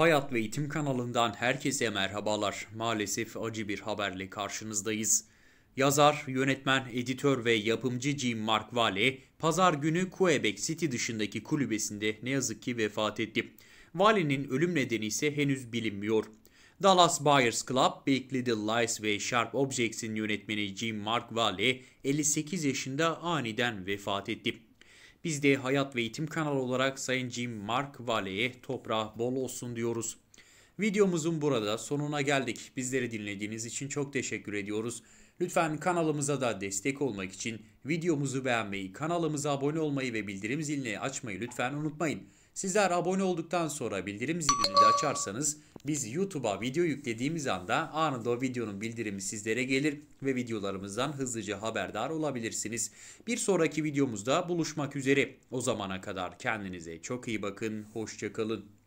Hayat ve Eğitim kanalından herkese merhabalar. Maalesef acı bir haberle karşınızdayız. Yazar, yönetmen, editör ve yapımcı Jim Mark Vale, pazar günü Quebec City dışındaki kulübesinde ne yazık ki vefat etti. Vale'nin ölüm nedeni ise henüz bilinmiyor. Dallas Buyers Club, Big Little Lies ve Sharp Objects'in yönetmeni Jim Mark Vale 58 yaşında aniden vefat etti. Biz de hayat ve eğitim kanalı olarak Sayın Jim Mark Vale'ye toprağı bol olsun diyoruz. Videomuzun burada sonuna geldik. Bizleri dinlediğiniz için çok teşekkür ediyoruz. Lütfen kanalımıza da destek olmak için videomuzu beğenmeyi, kanalımıza abone olmayı ve bildirim zilini açmayı lütfen unutmayın. Sizler abone olduktan sonra bildirim zilini de açarsanız biz YouTube'a video yüklediğimiz anda anında o videonun bildirimi sizlere gelir ve videolarımızdan hızlıca haberdar olabilirsiniz. Bir sonraki videomuzda buluşmak üzere. O zamana kadar kendinize çok iyi bakın, hoşçakalın.